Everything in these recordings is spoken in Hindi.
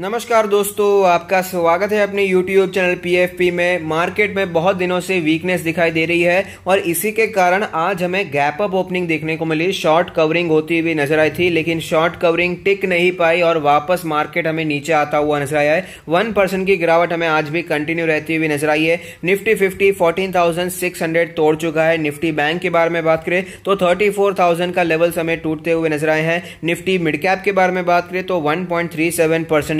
नमस्कार दोस्तों आपका स्वागत है अपने YouTube चैनल PFP में मार्केट में बहुत दिनों से वीकनेस दिखाई दे रही है और इसी के कारण आज हमें गैप अप ओपनिंग देखने को मिली शॉर्ट कवरिंग होती हुई नजर आई थी लेकिन शॉर्ट कवरिंग टिक नहीं पाई और वापस मार्केट हमें नीचे आता हुआ नजर आया है वन परसेंट की गिरावट हमें आज भी कंटिन्यू रहती हुई नजर आई है निफ्टी फिफ्टी फोर्टीन तोड़ चुका है निफ्टी बैंक के बारे में बात करें तो थर्टी का लेवल्स हमें टूटते हुए नजर आए हैं निफ्टी मिड कैप के बारे में बात करें तो वन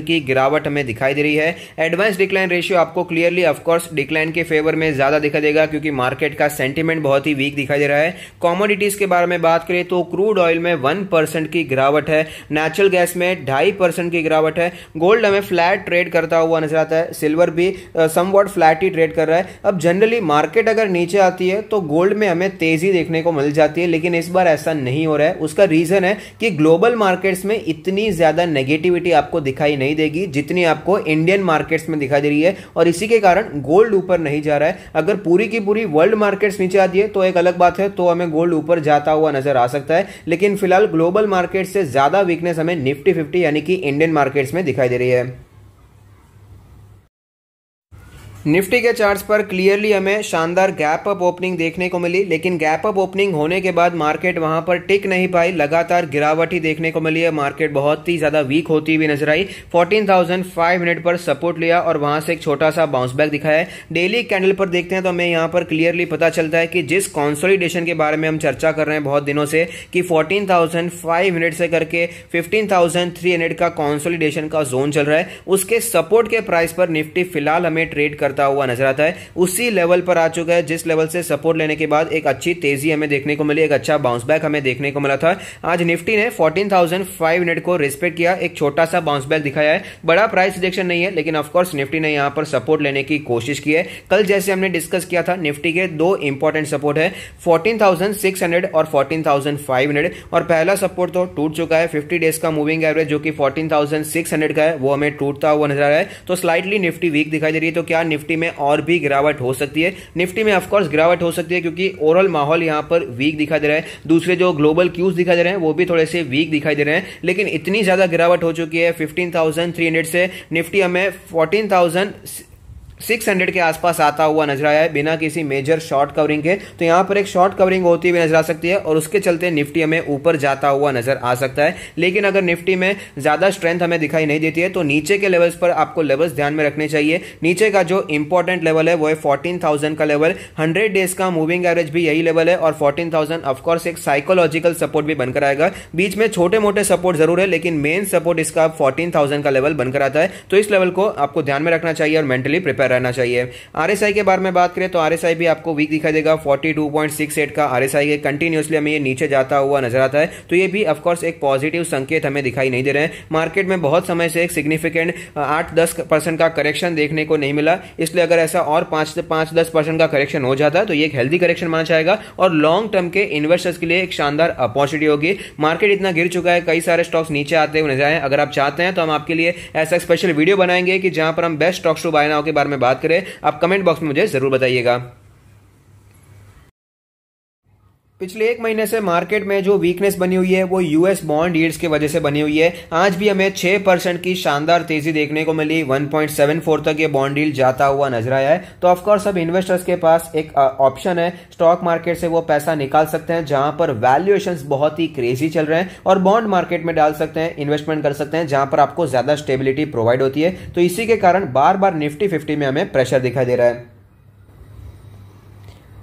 की गिरावट हमें दिखाई दे रही है एडवांस डिक्लाइन रेशियो आपको क्लियरली ऑफकोर्स डिक्लाइन के फेवर में ज़्यादा दिखाई देगा क्योंकि मार्केट का सेंटिमेंट बहुत ही वीक दिखाई दे रहा है कॉमोडिटीज़ के बारे में बात करें तो क्रूड ऑयल में वन की गिरावट है नेचुरल गैस में ढाई की गिरावट है गोल्ड हमें फ्लैट ट्रेड करता हुआ नजर आता है सिल्वर भी समवॉट uh, फ्लैट ही ट्रेड कर रहा है अब जनरली मार्केट अगर नीचे आती है तो गोल्ड में हमें तेज़ी देखने को मिल जाती है लेकिन इस बार ऐसा नहीं हो रहा है उसका रीज़न है कि ग्लोबल मार्केट्स में इतनी ज़्यादा नेगेटिविटी आपको दिखाई नहीं नहीं देगी जितनी आपको इंडियन मार्केट्स में दिखाई दे रही है और इसी के कारण गोल्ड ऊपर नहीं जा रहा है अगर पूरी की पूरी वर्ल्ड मार्केट्स नीचे आती है तो एक अलग बात है तो हमें गोल्ड ऊपर जाता हुआ नजर आ सकता है लेकिन फिलहाल ग्लोबल मार्केट से ज्यादा वीकनेस हमें निफ्टी फिफ्टी यानी कि इंडियन मार्केट्स में दिखाई दे रही है निफ्टी के चार्ट्स पर क्लियरली हमें शानदार गैप अप ओपनिंग देखने को मिली लेकिन गैप अप ओपनिंग होने के बाद मार्केट वहां पर टिक नहीं पाई लगातार गिरावट ही देखने को मिली है मार्केट बहुत ही ज्यादा वीक होती हुई नजर आई 14,500 मिनट पर सपोर्ट लिया और वहां से एक छोटा सा बाउंस बैक दिखाया है डेली कैंडल पर देखते हैं तो हमें यहाँ पर क्लियरली पता चलता है कि जिस कॉन्सोलिडेशन के बारे में हम चर्चा कर रहे हैं बहुत दिनों से कि फोर्टीन थाउजेंड से करके फिफ्टीन का कॉन्सोलिडेशन का जोन चल रहा है उसके सपोर्ट के प्राइस पर निफ्टी फिलहाल हमें ट्रेड कर करता हुआ नजर आता है उसी लेवल पर आ चुका है जिस लेवल से सपोर्ट लेने के बाद एक अच्छी तेजी हमें देखने को मिली एक अच्छा बाउंस बैक हमें देखने को मिला था आज निफ्टी ने फोर्टीन को रिस्पेक्ट किया एक छोटा सा बाउंस बैक दिखाया है बड़ा प्राइस रिजेक्शन नहीं है लेकिन ऑफकोर्स निफ्टी ने यहाँ पर सपोर्ट लेने की कोशिश की है कल जैसे हमने डिस्कस किया था निफ्टी के दो इंपॉर्टेंट सपोर्ट है फोर्टीन और फोर्टीन और पहला सपोर्ट तो टूट चुका है फिफ्टी डेज का मूविंग एवरेज जो कि फोर्टीन का है वो हमें टूटता हुआ नजर आ रहा है तो स्लाइटली निफ्टी वीक दिखाई दे रही है तो क्या निफ्टी निफ्टी में और भी गिरावट हो सकती है निफ्टी में ऑफकोर्स गिरावट हो सकती है क्योंकि ओवरऑल माहौल यहां पर वीक दिखाई दे रहा है दूसरे जो ग्लोबल क्यूज दिखाई दे रहे हैं वो भी थोड़े से वीक दिखाई दे रहे हैं लेकिन इतनी ज़्यादा गिरावट हो चुकी है फिफ्टीन से निफ्टी हमें फोर्टीन 600 के आसपास आता हुआ नजर आया है बिना किसी मेजर शॉर्ट कवरिंग के तो यहाँ पर एक शॉर्ट कवरिंग होती हुई नजर आ सकती है और उसके चलते निफ्टी हमें ऊपर जाता हुआ नजर आ सकता है लेकिन अगर निफ्टी में ज़्यादा स्ट्रेंथ हमें दिखाई नहीं देती है तो नीचे के लेवल्स पर आपको लेवल्स ध्यान में रखने चाहिए नीचे का जो इंपॉर्टेंट लेवल है वो है फोर्टीन का लेवल हंड्रेड डेज का मूविंग एवरेज भी यही लेवल है और फोर्टीन थाउजेंड ऑफकोर्स एक साइकोलॉजिकल सपोर्ट भी बनकर आएगा बीच में छोटे मोटे सपोर्ट जरूर है लेकिन मेन सपोर्ट इसका फोर्टीन थाउजेंड का लेवल बनकर आता है तो इस लेवल को आपको ध्यान में रखना चाहिए और मेंटली प्रिपेयर रहना चाहिए आरएसआई के बारे में बात करें तो आरएसआई भी आपको वीक दिखाई देगा 42.68 का आरएसआई के कंटिन्यूसली हमें ये नीचे जाता हुआ नजर आता है तो ये भी ऑफकोर्स एक पॉजिटिव संकेत हमें दिखाई नहीं दे रहे हैं मार्केट में बहुत समय से एक सिग्निफिकेंट आठ दस परसेंट का करेक्शन देखने को नहीं मिला इसलिए अगर ऐसा और पांच से पांच दस परसेंट का करेक्शन हो जाता है तो ये एक हेल्दी करेक्शन माना जाएगा और लॉन्ग टर्म के इन्वेस्टर्स के लिए एक शानदार अपॉर्चुनिटी होगी मार्केट इतना गिर चुका है कई सारे स्टॉक्स नीचे आते हुए नजर आए अगर आप चाहते हैं तो हम आपके लिए ऐसा स्पेशल वीडियो बनाएंगे कि जहां पर हम best stocks to buy now के बारे में बात करें आप कमेंट बॉक्स में मुझे ज़रूर बताइएगा पिछले एक महीने से मार्केट में जो वीकनेस बनी हुई है वो यूएस बॉन्ड ईड्स की वजह से बनी हुई है आज भी हमें 6 परसेंट की शानदार तेजी देखने को मिली 1.74 तक ये बॉन्ड ईड जाता हुआ नजर आया है तो ऑफकोर्स अब इन्वेस्टर्स के पास एक ऑप्शन है स्टॉक मार्केट से वो पैसा निकाल सकते हैं जहां पर वैल्यूएशन बहुत ही क्रेजी चल रहे हैं और बॉन्ड मार्केट में डाल सकते हैं इन्वेस्टमेंट कर सकते हैं जहां पर आपको ज्यादा स्टेबिलिटी प्रोवाइड होती है तो इसी के कारण बार बार निफ्टी फिफ्टी में हमें प्रेशर दिखाई दे रहा है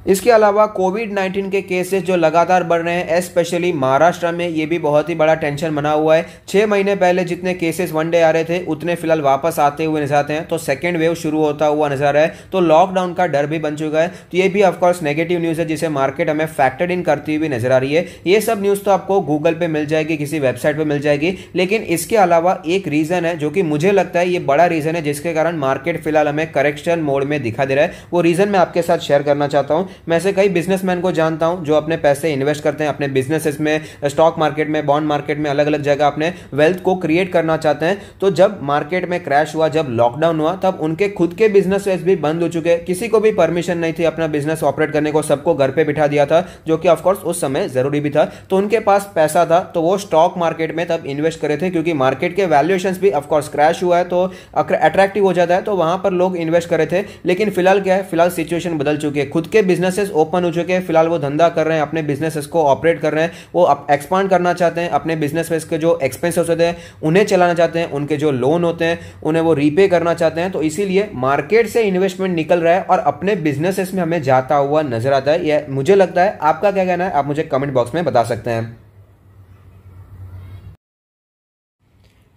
इसके अलावा कोविड 19 के केसेस जो लगातार बढ़ रहे हैं स्पेशली महाराष्ट्र में ये भी बहुत ही बड़ा टेंशन बना हुआ है छः महीने पहले जितने केसेस वन डे आ रहे थे उतने फिलहाल वापस आते हुए नजर आते हैं तो सेकेंड वेव शुरू होता हुआ नजर है तो लॉकडाउन का डर भी बन चुका है तो ये भी ऑफकोर्स नेगेटिव न्यूज़ है जिसे मार्केट हमें फैक्टर्ड इन करती हुई नजर आ रही है ये सब न्यूज़ तो आपको गूगल पर मिल जाएगी किसी वेबसाइट पर मिल जाएगी लेकिन इसके अलावा एक रीज़न है जो कि मुझे लगता है ये बड़ा रीज़न है जिसके कारण मार्केट फिलहाल हमें करेक्शन मोड में दिखा दे रहा है वो रीज़न मैं आपके साथ शेयर करना चाहता हूँ मैं ऐसे कई बिजनेसमैन को जानता हूं जो अपने पैसे इन्वेस्ट करते हैं अपने बिजनेसेस में स्टॉक मार्केट में बॉन्ड मार्केट में अलग अलग जगह अपने वेल्थ को क्रिएट करना चाहते हैं तो जब मार्केट में क्रैश हुआ जब लॉकडाउन हुआ तब उनके खुद के बिजनेस भी बंद हो चुके किसी को भी परमिशन नहीं थी अपना बिजनेस ऑपरेट करने को सबको घर पर बिठा दिया था जो कि ऑफकोर्स उस समय जरूरी भी था तो उनके पास पैसा था तो वो स्टॉक मार्केट में तब इन्वेस्ट करे थे क्योंकि मार्केट के वैल्यूएशन भी ऑफकोर्स क्रैश हुआ है तो अट्रैक्टिव हो जाता है तो वहां पर लोग इन्वेस्ट करे थे लेकिन फिलहाल क्या है फिलहाल सिचुएशन बदल चुकी है खुद के बिजनेस बिजनेसेस ओपन हो चुके हैं फिलहाल वो धंधा कर रहे हैं अपने बिजनेसेस को ऑपरेट कर रहे हैं वो एक्सपांड करना चाहते हैं अपने बिजनेस के जो एक्सपेंसेस होते हैं उन्हें चलाना चाहते हैं उनके जो लोन होते हैं उन्हें वो रीपे करना चाहते हैं तो इसीलिए मार्केट से इन्वेस्टमेंट निकल रहा है और अपने बिजनेसेस में हमें जाता हुआ नजर आता है यह मुझे लगता है आपका क्या कहना है आप मुझे कमेंट बॉक्स में बता सकते हैं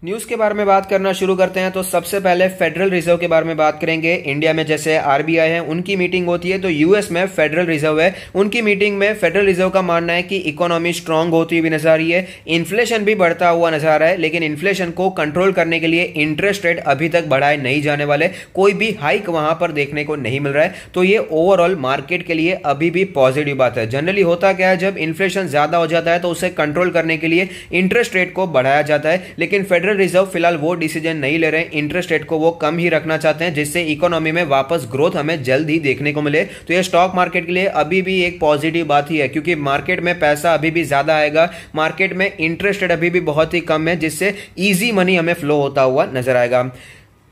न्यूज़ के बारे में बात करना शुरू करते हैं तो सबसे पहले फेडरल रिजर्व के बारे में बात करेंगे इंडिया में जैसे आरबीआई है उनकी मीटिंग होती है तो यूएस में फेडरल रिजर्व है उनकी मीटिंग में फेडरल रिजर्व का मानना है कि इकोनॉमी स्ट्रांग होती हुई नजर आ रही है इन्फ्लेशन भी बढ़ता हुआ नजर आ रहा है लेकिन इन्फ्लेशन को कंट्रोल करने के लिए इंटरेस्ट रेट अभी तक बढ़ाए नहीं जाने वाले कोई भी हाइक वहां पर देखने को नहीं मिल रहा है तो ये ओवरऑल मार्केट के लिए अभी भी पॉजिटिव बात है जनरली होता क्या है जब इन्फ्लेशन ज्यादा हो जाता है तो उसे कंट्रोल करने के लिए इंटरेस्ट रेट को बढ़ाया जाता है लेकिन फेडरल फेडरल रिजर्व फिलहाल वो डिसीजन नहीं ले रहे हैं इंटरेस्ट रेट को वो कम ही रखना चाहते हैं जिससे इकोनॉमी में वापस ग्रोथ हमें जल्द ही देखने को मिले तो ये स्टॉक मार्केट के लिए अभी भी एक पॉजिटिव बात ही है क्योंकि मार्केट में पैसा अभी भी ज़्यादा आएगा मार्केट में इंटरेस्ट रेट अभी भी बहुत ही कम है जिससे ईजी मनी हमें फ्लो होता हुआ नजर आएगा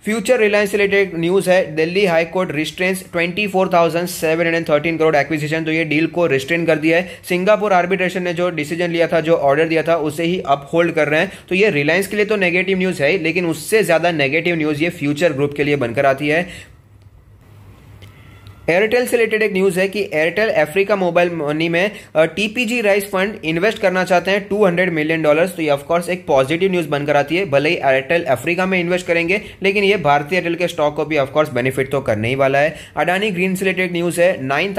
फ्यूचर रिलायंस रिलेटेड न्यूज है Delhi high court restrains 24,713 crore acquisition तो ये डील को रिस्ट्रेन कर दिया है सिंगापुर आर्बिट्रेशन ने जो डिसीजन लिया था जो ऑर्डर दिया था उसे ही अपहोल्ड कर रहे हैं तो ये रिलायंस के लिए तो नेगेटिव न्यूज है लेकिन उससे ज्यादा नेगेटिव न्यूज ये फ्यूचर ग्रुप के लिए बनकर आती है एयरटेल से रिलेटेड एक न्यूज है कि एयरटेल अफ्रीका मोबाइल मनी में टीपीजी राइस फंड इन्वेस्ट करना चाहते हैं 200 मिलियन डॉलर्स तो ये ऑफकोर्स एक पॉजिटिव न्यूज बनकर आती है भले ही एयरटेल अफ्रीका में इन्वेस्ट करेंगे लेकिन ये भारतीय एयरटेल के स्टॉक को भी ऑफकोर्स बेनिफिट तो करने ही वाला है अडानी ग्रीन से रिलेटेड न्यूज है नाइन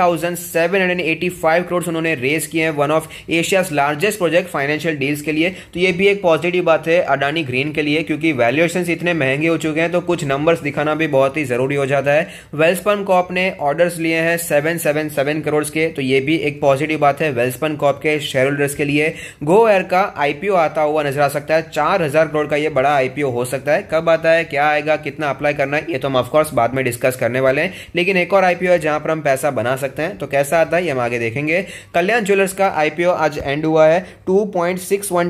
करोड़ उन्होंने रेज किए हैं one of Asia largest project financial deals के लिए तो ये भी एक पॉजिटिव बात है अडानी ग्रीन के लिए क्योंकि वैल्यूएशन इतने महंगे हो चुके हैं तो कुछ नंबर्स दिखाना भी बहुत ही जरूरी हो जाता है वेल्सपर्म कॉप ने ऑर्डर ऑर्डर्स लिए हैं सेवन सेवन सेवन करोड़ के तो ये भी एक पॉजिटिव बात है वेल्सपन कॉप के शेयर होल्डर्स के लिए गो एयर का आईपीओ आता हुआ नजर आ सकता है चार हजार करोड़ का ये बड़ा आईपीओ हो सकता है कब आता है क्या आएगा कितना अप्लाई करना है ये तो हम ऑफकोर्स बाद में डिस्कस करने वाले हैं लेकिन एक और आईपीओ है जहां पर हम पैसा बना सकते हैं तो कैसा आता है ये हम आगे देखेंगे कल्याण ज्वेलर्स का आईपीओ आज एंड हुआ है टू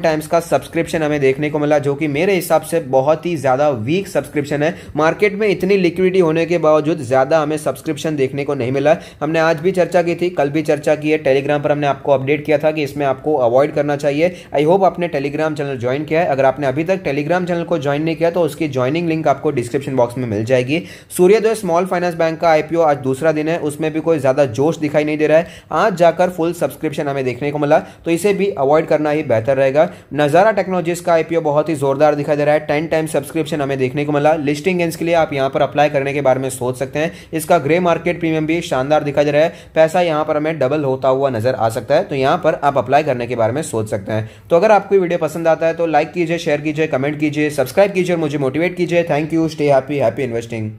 टाइम्स का सब्सक्रिप्शन हमें देखने को मिला जो कि मेरे हिसाब से बहुत ही ज्यादा वीक सब्सक्रिप्शन है मार्केट में इतनी लिक्विडिटी होने के बावजूद ज्यादा हमें सब्सक्रिप्शन देखने देखने को नहीं मिला हमने आज भी चर्चा की थी कल भी चर्चा की है टेलीग्राम पर हमने आपको अपडेट किया था कि इसमें आपको अवॉइड करना चाहिए आई होप आपने टेलीग्राम चैनल ज्वाइन किया है अगर आपने अभी तक टेलीग्राम चैनल को ज्वाइन नहीं किया तो उसकी ज्वाइनिंग लिंक आपको डिस्क्रिप्शन बॉक्स में मिल जाएगी सूर्योदय स्मॉल फाइनेंस बैंक का आईपीओ आज दूसरा दिन है उसमें भी कोई ज़्यादा जोश दिखाई नहीं दे रहा है आज जाकर फुल सब्सक्रिप्शन हमें देखने को मिला तो इसे भी अवॉइड करना ही बेहतर रहेगा नज़ारा टेक्नोलॉजीज का आईपीओ बहुत ही जोरदार दिखाई दे रहा है टेन टाइम सब्सक्रिप्शन हमें देखने को मिला लिस्टिंग गेंस के लिए आप यहां पर अप्लाई करने के बारे में सोच सकते हैं इसका ग्रे मार्केट प्रीमियम भी शानदार दिखा जा रहा है पैसा यहाँ पर हमें डबल होता हुआ नजर आ सकता है तो यहाँ पर आप अप्लाई करने के बारे में सोच सकते हैं तो अगर आपको वीडियो पसंद आता है तो लाइक कीजिए शेयर कीजिए कमेंट कीजिए सब्सक्राइब कीजिए और मुझे मोटिवेट कीजिए thank you stay happy happy investing